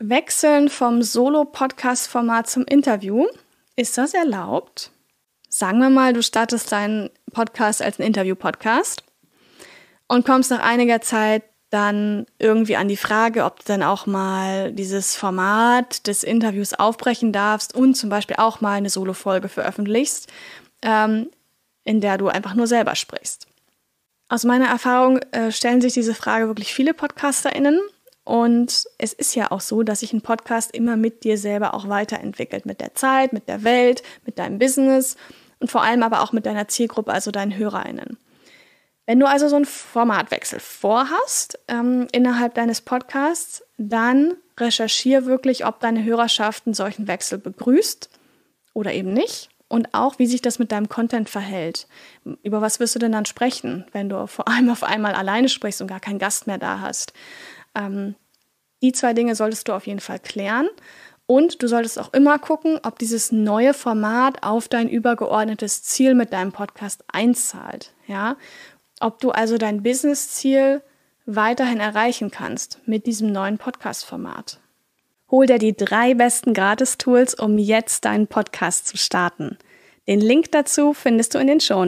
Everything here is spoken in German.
Wechseln vom Solo-Podcast-Format zum Interview. Ist das erlaubt? Sagen wir mal, du startest deinen Podcast als einen Interview-Podcast und kommst nach einiger Zeit dann irgendwie an die Frage, ob du dann auch mal dieses Format des Interviews aufbrechen darfst und zum Beispiel auch mal eine Solo-Folge veröffentlichst, ähm, in der du einfach nur selber sprichst. Aus meiner Erfahrung äh, stellen sich diese Frage wirklich viele PodcasterInnen und es ist ja auch so, dass sich ein Podcast immer mit dir selber auch weiterentwickelt, mit der Zeit, mit der Welt, mit deinem Business und vor allem aber auch mit deiner Zielgruppe, also deinen HörerInnen. Wenn du also so einen Formatwechsel vorhast ähm, innerhalb deines Podcasts, dann recherchiere wirklich, ob deine Hörerschaft einen solchen Wechsel begrüßt oder eben nicht. Und auch, wie sich das mit deinem Content verhält. Über was wirst du denn dann sprechen, wenn du vor allem auf einmal alleine sprichst und gar keinen Gast mehr da hast? Ähm, die zwei Dinge solltest du auf jeden Fall klären. Und du solltest auch immer gucken, ob dieses neue Format auf dein übergeordnetes Ziel mit deinem Podcast einzahlt. Ja? Ob du also dein Business-Ziel weiterhin erreichen kannst mit diesem neuen Podcast-Format. Hol dir die drei besten Gratis-Tools, um jetzt deinen Podcast zu starten. Den Link dazu findest du in den Shownotes.